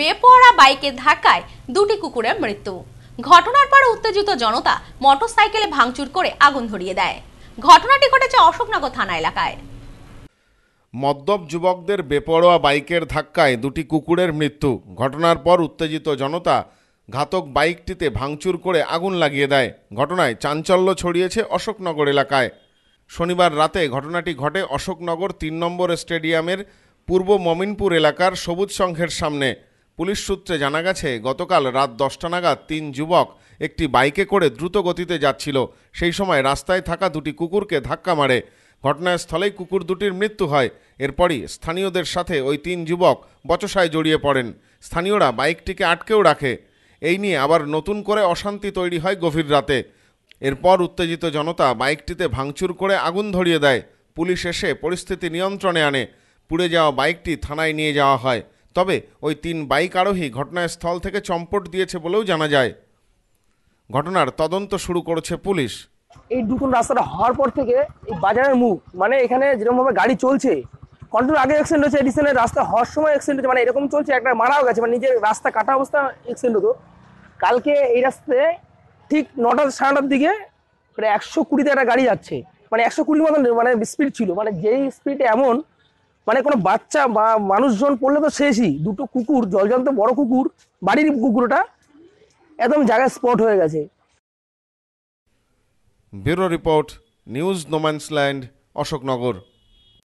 বেপরোয়া বাইকে ধাক্কায় দুটি কুকুরের মৃত্যু ঘটনার পর উত্তেজিত জনতা মোটরসাইকেলে ভাঙচুর করে আগুন ধরিয়ে দেয় ঘটনাটি ঘটেছে অশোকনগর থানা এলাকায় মদ্যপ যুবকদের বেপরোয়া বাইকের ধাক্কায় দুটি কুকুরের মৃত্যু ঘটনার পর উত্তেজিত জনতা ঘাতক বাইকটিতে ভাঙচুর করে আগুন লাগিয়ে দেয় ঘটনায় চাঞ্চল্য ছড়িয়েছে অশোকনগর এলাকায় শনিবার রাতে ঘটনাটি ঘটে অশোকনগর তিন নম্বর স্টেডিয়ামের পূর্ব মমিনপুর এলাকার সবুজ সংঘের সামনে পুলিশ সূত্রে জানা গেছে গতকাল রাত দশটা নাগাদ তিন যুবক একটি বাইকে করে দ্রুত গতিতে যাচ্ছিল সেই সময় রাস্তায় থাকা দুটি কুকুরকে ধাক্কা মারে ঘটনাস্থলেই কুকুর দুটির মৃত্যু হয় এরপরই স্থানীয়দের সাথে ওই তিন যুবক বচসায় জড়িয়ে পড়েন স্থানীয়রা বাইকটিকে আটকেও রাখে এই নিয়ে আবার নতুন করে অশান্তি তৈরি হয় গভীর রাতে এরপর উত্তেজিত জনতা বাইকটিতে ভাঙচুর করে আগুন ধরিয়ে দেয় পুলিশ এসে পরিস্থিতি নিয়ন্ত্রণে আনে পুড়ে যাওয়া বাইকটি থানায় নিয়ে যাওয়া হয় তবে ওই তিন বাইক আরোহী ঘটনাস্থল থেকে চম্পট দিয়েছে বলেও জানা যায় ঘটনার তদন্ত শুরু করেছে পুলিশ এই দুটো রাস্তাটা হওয়ার পর থেকে এই বাজারের মুখ মানে এখানে যেরকমভাবে গাড়ি চলছে কন্ট্রোল আগে অ্যাক্সিডেন্ট হয়েছে রিসেন্ট রাস্তা হওয়ার সময় অ্যাক্সিডেন্ট হয়েছে মানে এরকম চলছে একটা মারাও গেছে মানে নিজের রাস্তা কাটা অবস্থা অ্যাক্সিডেন্ট হতো কালকে এই রাস্তায় ঠিক নটা সাড়ে নটার দিকে প্রায় একশো কুড়িতে একটা গাড়ি যাচ্ছে মানে একশো কুড়ির মতন মানে স্পিড ছিল মানে যেই স্পিড এমন মানে কোনো বাচ্চা বা মানুষজন পড়লে তো শেষই দুটো কুকুর জলজন্ত বড় কুকুর বাড়ির কুকুরটা একদম জায়গায় স্পট হয়ে গেছে bureau report news no man's land Ashoknagar